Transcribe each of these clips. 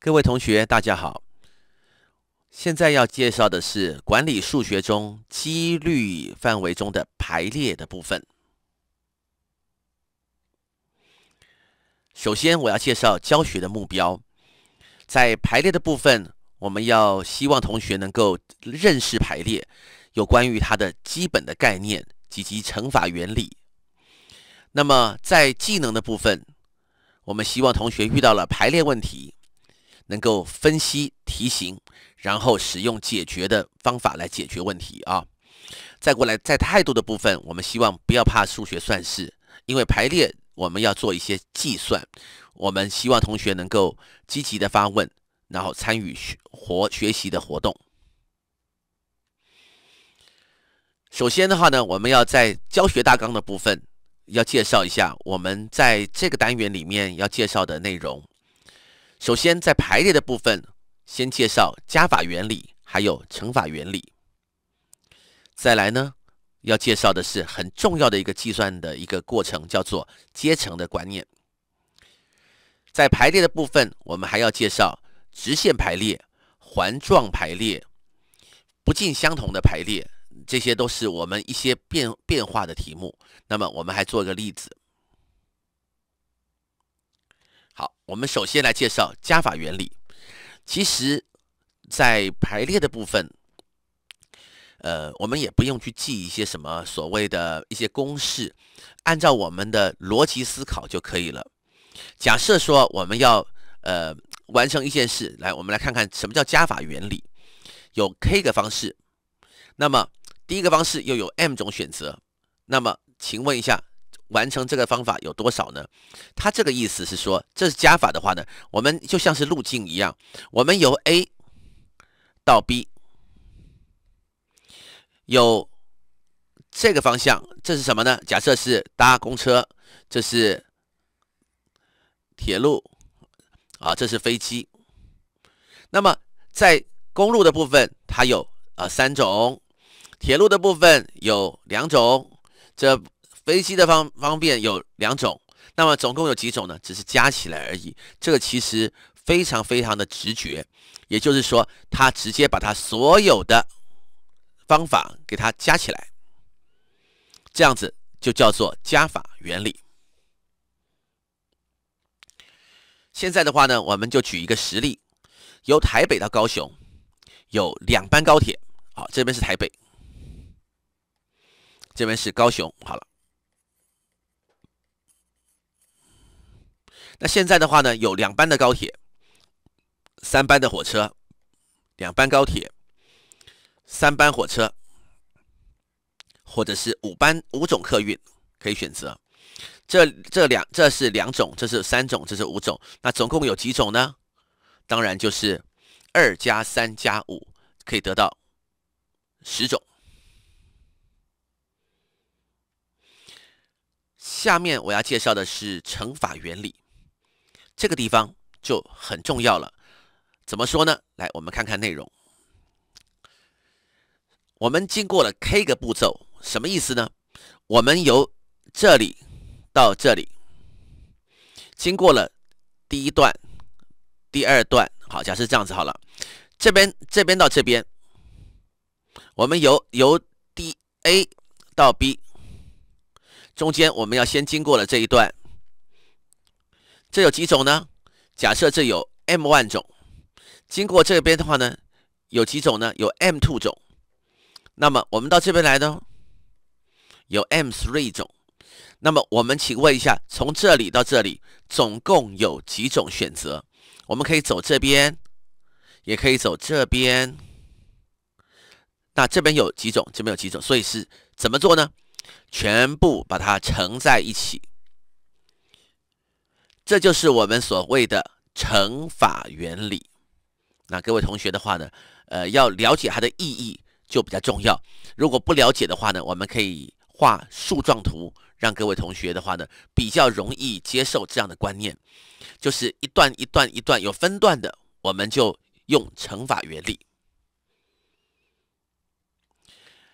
各位同学，大家好。现在要介绍的是管理数学中几率范围中的排列的部分。首先，我要介绍教学的目标。在排列的部分，我们要希望同学能够认识排列，有关于它的基本的概念以及乘法原理。那么，在技能的部分，我们希望同学遇到了排列问题。能够分析题型，然后使用解决的方法来解决问题啊。再过来，在态度的部分，我们希望不要怕数学算式，因为排列我们要做一些计算。我们希望同学能够积极的发问，然后参与学活学习的活动。首先的话呢，我们要在教学大纲的部分，要介绍一下我们在这个单元里面要介绍的内容。首先，在排列的部分，先介绍加法原理，还有乘法原理。再来呢，要介绍的是很重要的一个计算的一个过程，叫做阶乘的观念。在排列的部分，我们还要介绍直线排列、环状排列、不尽相同的排列，这些都是我们一些变变化的题目。那么，我们还做一个例子。我们首先来介绍加法原理。其实，在排列的部分，呃，我们也不用去记一些什么所谓的一些公式，按照我们的逻辑思考就可以了。假设说我们要呃完成一件事，来，我们来看看什么叫加法原理。有 k 个方式，那么第一个方式又有 m 种选择，那么请问一下。完成这个方法有多少呢？他这个意思是说，这是加法的话呢，我们就像是路径一样，我们由 A 到 B 有这个方向，这是什么呢？假设是搭公车，这是铁路啊，这是飞机。那么在公路的部分，它有啊三种；铁路的部分有两种。这飞机的方方便有两种，那么总共有几种呢？只是加起来而已。这个其实非常非常的直觉，也就是说，它直接把它所有的方法给它加起来，这样子就叫做加法原理。现在的话呢，我们就举一个实例：由台北到高雄有两班高铁。好，这边是台北，这边是高雄。好了。那现在的话呢，有两班的高铁，三班的火车，两班高铁，三班火车，或者是五班五种客运可以选择。这这两这是两种，这是三种，这是五种。那总共有几种呢？当然就是二加三加五，可以得到十种。下面我要介绍的是乘法原理。这个地方就很重要了，怎么说呢？来，我们看看内容。我们经过了 K 个步骤，什么意思呢？我们由这里到这里，经过了第一段、第二段。好，假设这样子好了，这边这边到这边，我们由由 D A 到 B，中间我们要先经过了这一段。这有几种呢？假设这有 m 万种，经过这边的话呢，有几种呢？有 m two 种。那么我们到这边来呢，有 m three 种。那么我们请问一下，从这里到这里总共有几种选择？我们可以走这边，也可以走这边。那这边有几种？这边有几种？所以是怎么做呢？全部把它乘在一起。这就是我们所谓的乘法原理。那各位同学的话呢，呃，要了解它的意义就比较重要。如果不了解的话呢，我们可以画树状图，让各位同学的话呢比较容易接受这样的观念，就是一段一段一段有分段的，我们就用乘法原理。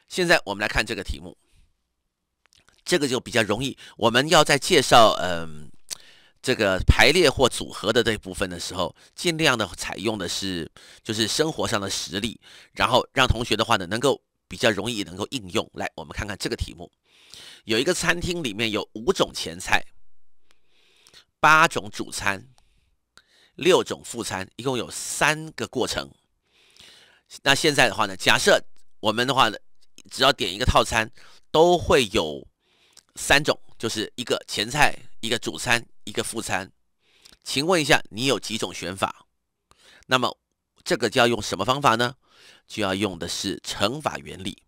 现在我们来看这个题目，这个就比较容易。我们要在介绍，嗯。这个排列或组合的这部分的时候，尽量的采用的是就是生活上的实例，然后让同学的话呢能够比较容易能够应用。来，我们看看这个题目，有一个餐厅里面有五种前菜、八种主餐、六种副餐，一共有三个过程。那现在的话呢，假设我们的话呢，只要点一个套餐，都会有三种，就是一个前菜。一个主餐，一个副餐，请问一下，你有几种选法？那么这个就要用什么方法呢？就要用的是乘法原理。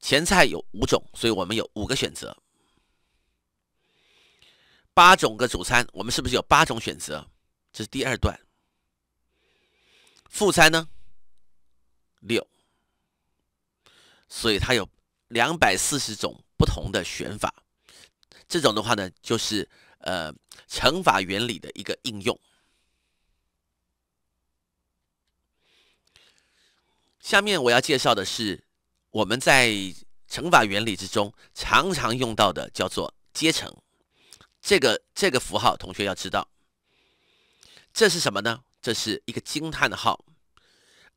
前菜有五种，所以我们有五个选择。八种个主餐，我们是不是有八种选择？这是第二段。副餐呢？六。所以它有两百四十种不同的选法。这种的话呢，就是呃乘法原理的一个应用。下面我要介绍的是我们在乘法原理之中常常用到的，叫做阶乘。这个这个符号，同学要知道，这是什么呢？这是一个惊叹号。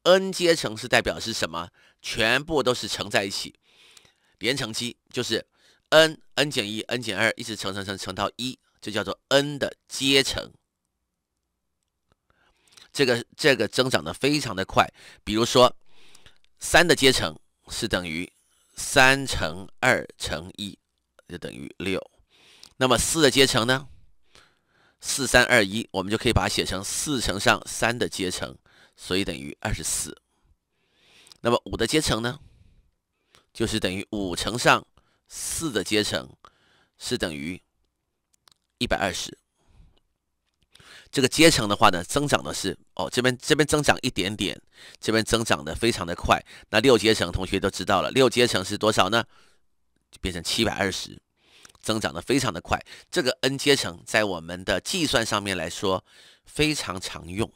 n 阶乘是代表是什么？全部都是乘在一起，连乘积就是。n n 减一 n 减二，一直乘乘乘乘到一，就叫做 n 的阶乘。这个这个增长的非常的快。比如说，三的阶乘是等于三乘二乘一，就等于六。那么四的阶乘呢？四三二一，我们就可以把它写成四乘上三的阶乘，所以等于二十四。那么五的阶乘呢？就是等于五乘上。四的阶乘是等于一百二十。这个阶乘的话呢，增长的是哦，这边这边增长一点点，这边增长的非常的快。那六阶乘同学都知道了，六阶乘是多少呢？就变成七百二十，增长的非常的快。这个 n 阶乘在我们的计算上面来说非常常用。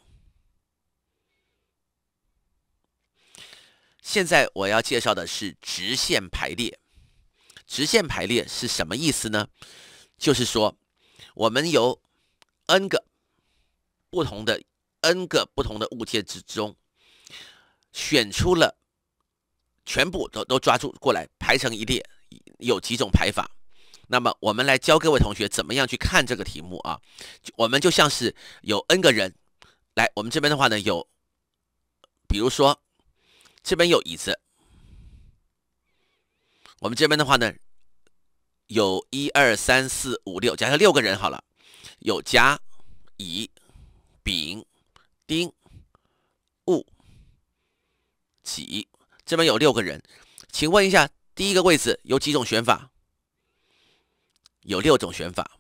现在我要介绍的是直线排列。直线排列是什么意思呢？就是说，我们有 n 个不同的 n 个不同的物件之中，选出了全部都都抓住过来排成一列，有几种排法。那么，我们来教各位同学怎么样去看这个题目啊？我们就像是有 n 个人来，我们这边的话呢，有，比如说，这边有椅子。我们这边的话呢，有一、二、三、四、五、六，假设六个人好了，有甲、乙、丙、丁、戊、己，这边有六个人，请问一下，第一个位置有几种选法？有六种选法。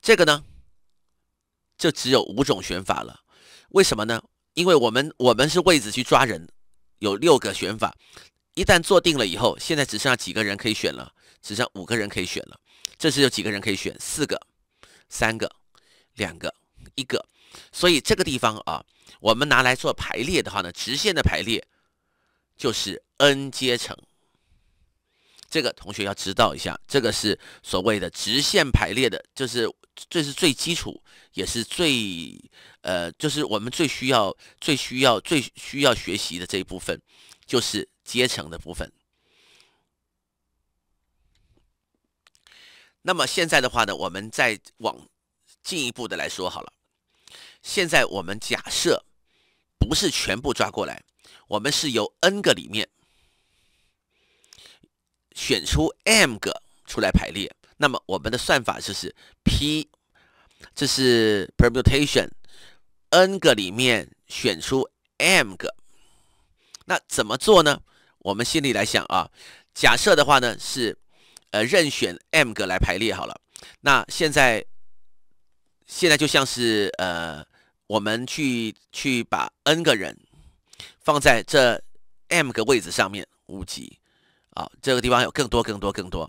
这个呢，就只有五种选法了。为什么呢？因为我们我们是位置去抓人，有六个选法。一旦做定了以后，现在只剩下几个人可以选了，只剩五个人可以选了。这是有几个人可以选？四个、三个、两个、一个。所以这个地方啊，我们拿来做排列的话呢，直线的排列就是 n 阶乘。这个同学要知道一下，这个是所谓的直线排列的，就是这是最基础，也是最呃，就是我们最需要、最需要、最需要学习的这一部分，就是阶层的部分。那么现在的话呢，我们再往进一步的来说好了。现在我们假设不是全部抓过来，我们是由 n 个里面。选出 m 个出来排列，那么我们的算法就是 P，这是 permutation，n 个里面选出 m 个，那怎么做呢？我们心里来想啊，假设的话呢是，呃，任选 m 个来排列好了。那现在，现在就像是呃，我们去去把 n 个人放在这 m 个位置上面，无极。好，这个地方有更多、更多、更多。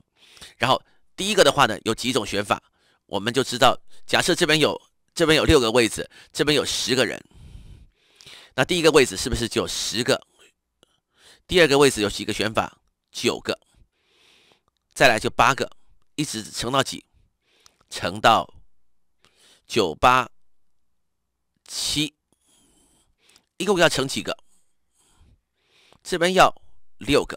然后第一个的话呢，有几种选法，我们就知道。假设这边有这边有六个位置，这边有十个人，那第一个位置是不是就十个？第二个位置有几个选法？九个。再来就八个，一直乘到几？乘到九八七，一共要乘几个？这边要六个。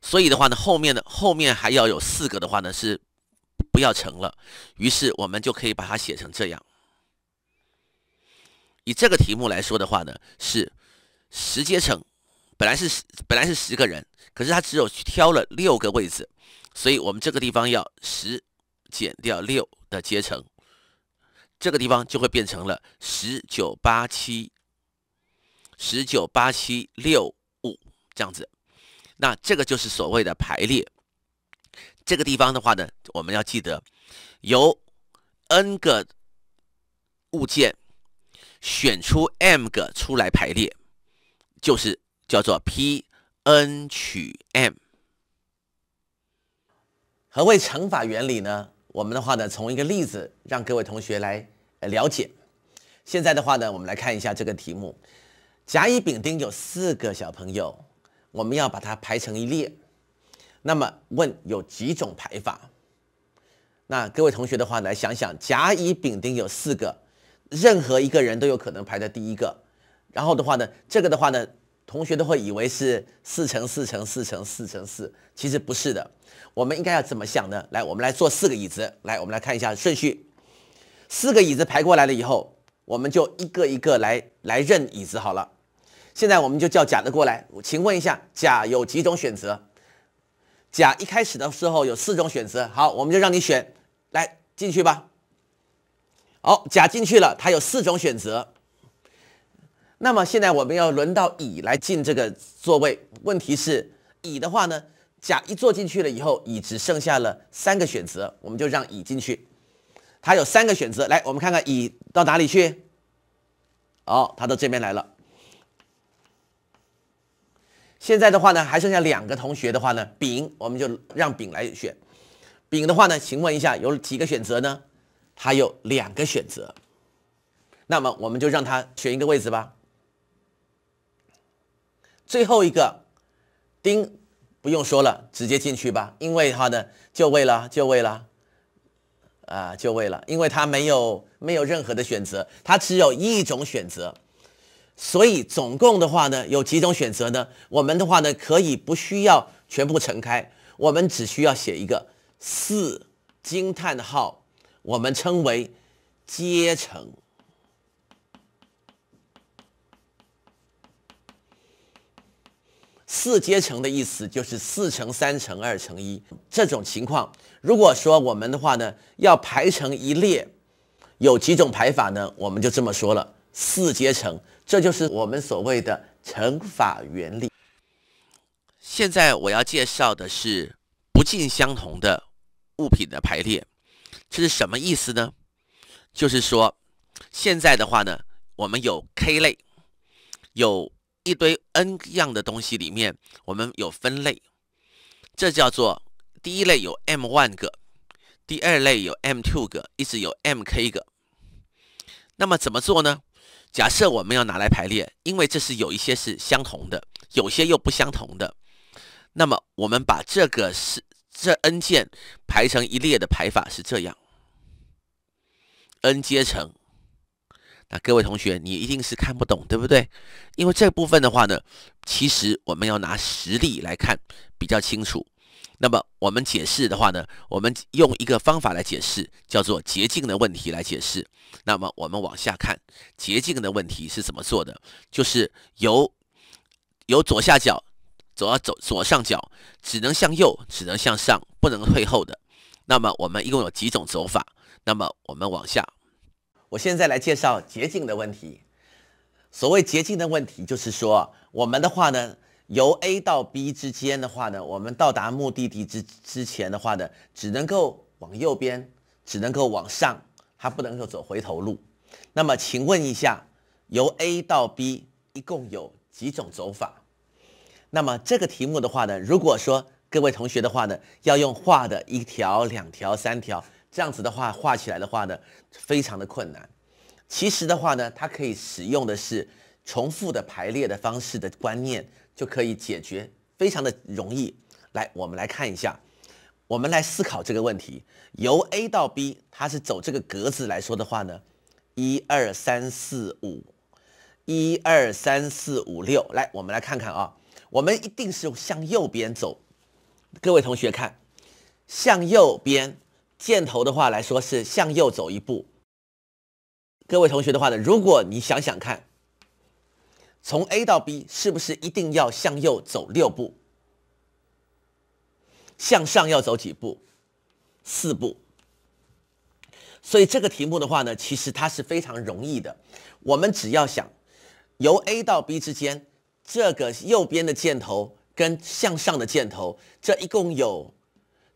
所以的话呢，后面的后面还要有四个的话呢，是不要乘了。于是我们就可以把它写成这样。以这个题目来说的话呢，是十阶乘，本来是十，本来是十个人，可是他只有挑了六个位置，所以我们这个地方要十减掉六的阶乘，这个地方就会变成了十九八七十九八七六五这样子。那这个就是所谓的排列。这个地方的话呢，我们要记得，由 n 个物件选出 m 个出来排列，就是叫做 P n 取 m。何谓乘法原理呢？我们的话呢，从一个例子让各位同学来了解。现在的话呢，我们来看一下这个题目：甲、乙、丙、丁有四个小朋友。我们要把它排成一列，那么问有几种排法？那各位同学的话来想想，甲、乙、丙、丁有四个，任何一个人都有可能排在第一个。然后的话呢，这个的话呢，同学都会以为是四乘四乘四乘四乘四，其实不是的。我们应该要怎么想呢？来，我们来做四个椅子，来，我们来看一下顺序。四个椅子排过来了以后，我们就一个一个来来认椅子好了。现在我们就叫甲的过来。我请问一下，甲有几种选择？甲一开始的时候有四种选择。好，我们就让你选，来进去吧。好，甲进去了，他有四种选择。那么现在我们要轮到乙来进这个座位。问题是，乙的话呢，甲一坐进去了以后，乙只剩下了三个选择。我们就让乙进去，他有三个选择。来，我们看看乙到哪里去。哦，他到这边来了。现在的话呢，还剩下两个同学的话呢，丙我们就让丙来选。丙的话呢，请问一下有几个选择呢？他有两个选择，那么我们就让他选一个位置吧。最后一个丁不用说了，直接进去吧，因为他呢就位了，就位了，啊，就位了，因为他没有没有任何的选择，他只有一种选择。所以总共的话呢，有几种选择呢？我们的话呢，可以不需要全部乘开，我们只需要写一个四惊叹号，我们称为阶乘。四阶乘的意思就是四乘三乘二乘一这种情况。如果说我们的话呢，要排成一列，有几种排法呢？我们就这么说了，四阶乘。这就是我们所谓的乘法原理。现在我要介绍的是不尽相同的物品的排列，这是什么意思呢？就是说，现在的话呢，我们有 k 类，有一堆 n 样的东西里面，我们有分类，这叫做第一类有 m 万个，第二类有 m two 个，一直有 m k 个。那么怎么做呢？假设我们要拿来排列，因为这是有一些是相同的，有些又不相同的。那么我们把这个是这 n 件排成一列的排法是这样，n 阶乘。那各位同学，你一定是看不懂，对不对？因为这部分的话呢，其实我们要拿实例来看比较清楚。那么我们解释的话呢，我们用一个方法来解释，叫做捷径的问题来解释。那么我们往下看，捷径的问题是怎么做的？就是由由左下角走到左左上角，只能向右，只能向上，不能退后。的那么我们一共有几种走法？那么我们往下，我现在来介绍捷径的问题。所谓捷径的问题，就是说我们的话呢。由 A 到 B 之间的话呢，我们到达目的地之之前的话呢，只能够往右边，只能够往上，它不能够走回头路。那么，请问一下，由 A 到 B 一共有几种走法？那么这个题目的话呢，如果说各位同学的话呢，要用画的一条、两条、三条这样子的话，画起来的话呢，非常的困难。其实的话呢，它可以使用的是。重复的排列的方式的观念就可以解决，非常的容易。来，我们来看一下，我们来思考这个问题。由 A 到 B，它是走这个格子来说的话呢，一二三四五，一二三四五六。来，我们来看看啊，我们一定是向右边走。各位同学看，向右边箭头的话来说是向右走一步。各位同学的话呢，如果你想想看。从 A 到 B 是不是一定要向右走六步？向上要走几步？四步。所以这个题目的话呢，其实它是非常容易的。我们只要想，由 A 到 B 之间，这个右边的箭头跟向上的箭头，这一共有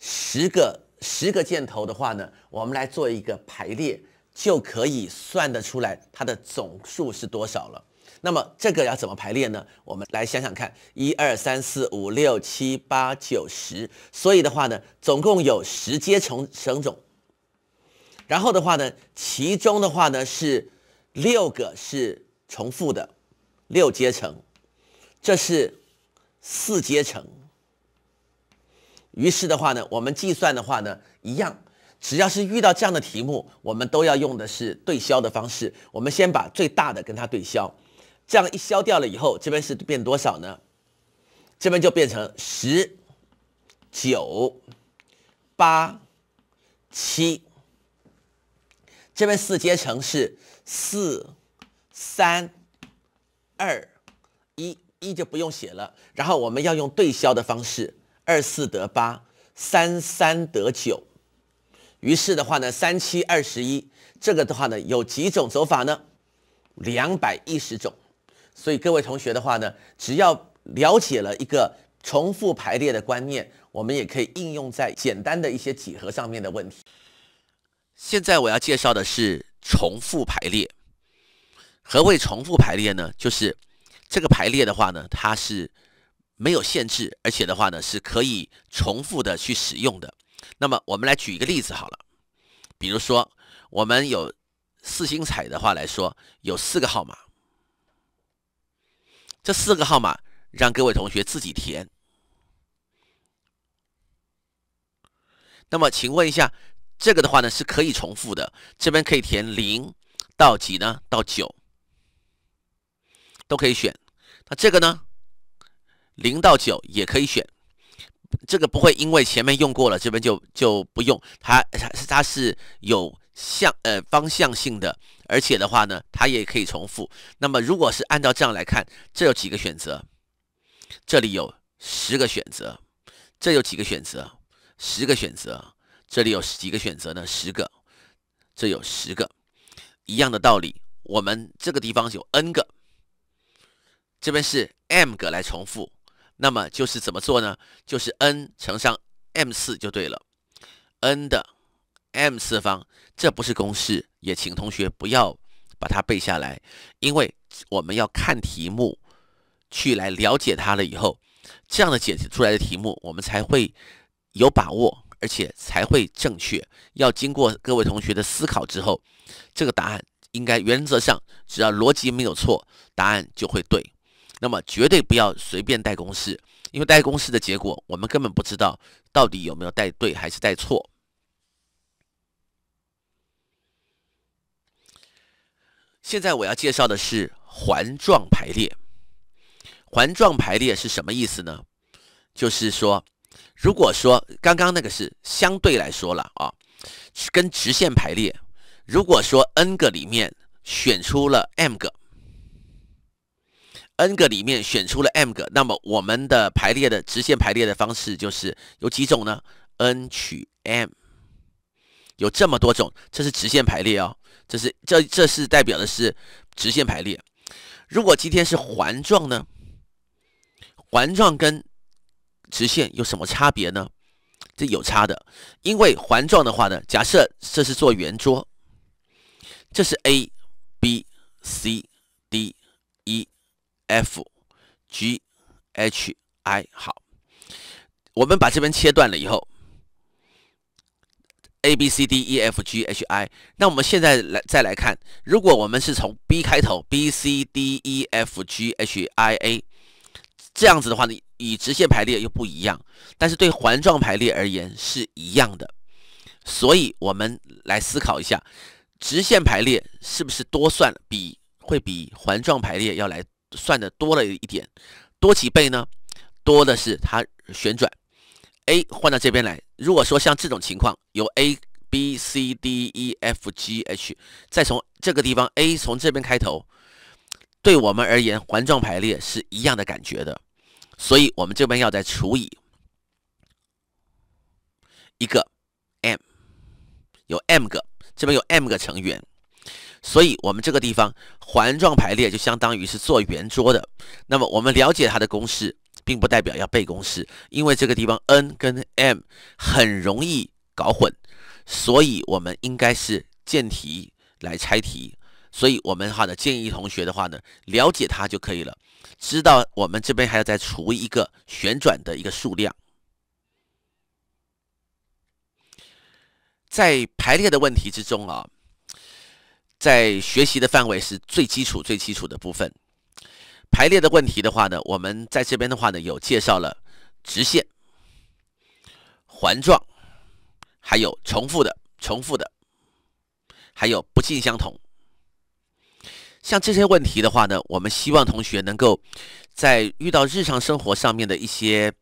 十个十个箭头的话呢，我们来做一个排列，就可以算得出来它的总数是多少了。那么这个要怎么排列呢？我们来想想看，一二三四五六七八九十，所以的话呢，总共有十阶成乘种。然后的话呢，其中的话呢是六个是重复的，六阶乘，这是四阶乘。于是的话呢，我们计算的话呢，一样，只要是遇到这样的题目，我们都要用的是对消的方式。我们先把最大的跟它对消。这样一消掉了以后，这边是变多少呢？这边就变成十九八七，这边四阶乘是四三二一，一就不用写了。然后我们要用对消的方式，二四得八，三三得九，于是的话呢，三七二十一。这个的话呢，有几种走法呢？两百一十种。所以各位同学的话呢，只要了解了一个重复排列的观念，我们也可以应用在简单的一些几何上面的问题。现在我要介绍的是重复排列。何谓重复排列呢？就是这个排列的话呢，它是没有限制，而且的话呢是可以重复的去使用的。那么我们来举一个例子好了，比如说我们有四星彩的话来说，有四个号码。这四个号码让各位同学自己填。那么，请问一下，这个的话呢是可以重复的，这边可以填零到几呢？到九都可以选。那这个呢，零到九也可以选。这个不会因为前面用过了，这边就就不用。它它是它是有向呃方向性的。而且的话呢，它也可以重复。那么，如果是按照这样来看，这有几个选择？这里有十个选择，这有几个选择？十个选择，这里有几个选择呢？十个，这有十个。一样的道理，我们这个地方有 n 个，这边是 m 个来重复。那么就是怎么做呢？就是 n 乘上 m 四就对了，n 的。m 次方，这不是公式，也请同学不要把它背下来，因为我们要看题目，去来了解它了以后，这样的解出来的题目，我们才会有把握，而且才会正确。要经过各位同学的思考之后，这个答案应该原则上只要逻辑没有错，答案就会对。那么绝对不要随便带公式，因为带公式的结果，我们根本不知道到底有没有带对还是带错。现在我要介绍的是环状排列。环状排列是什么意思呢？就是说，如果说刚刚那个是相对来说了啊，跟直线排列，如果说 n 个里面选出了 m 个，n 个里面选出了 m 个，那么我们的排列的直线排列的方式就是有几种呢？n 取 m，有这么多种，这是直线排列哦。这是这这是代表的是直线排列。如果今天是环状呢？环状跟直线有什么差别呢？这有差的。因为环状的话呢，假设这是做圆桌，这是 A、B、C、D、E、F、G、H、I。好，我们把这边切断了以后。a b c d e f g h i，那我们现在来再来看，如果我们是从 b 开头，b c d e f g h i a 这样子的话呢，与直线排列又不一样，但是对环状排列而言是一样的。所以我们来思考一下，直线排列是不是多算，比会比环状排列要来算的多了一点，多几倍呢？多的是它旋转。a 换到这边来。如果说像这种情况，有 a b c d e f g h，再从这个地方 a 从这边开头，对我们而言，环状排列是一样的感觉的。所以我们这边要再除以一个 m，有 m 个，这边有 m 个成员，所以我们这个地方环状排列就相当于是做圆桌的。那么我们了解它的公式。并不代表要背公式，因为这个地方 n 跟 m 很容易搞混，所以我们应该是见题来拆题，所以我们好的建议同学的话呢，了解它就可以了，知道我们这边还要再除一个旋转的一个数量，在排列的问题之中啊，在学习的范围是最基础最基础的部分。排列的问题的话呢，我们在这边的话呢，有介绍了直线、环状，还有重复的、重复的，还有不尽相同。像这些问题的话呢，我们希望同学能够在遇到日常生活上面的一些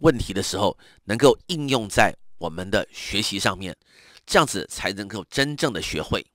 问题的时候，能够应用在我们的学习上面，这样子才能够真正的学会。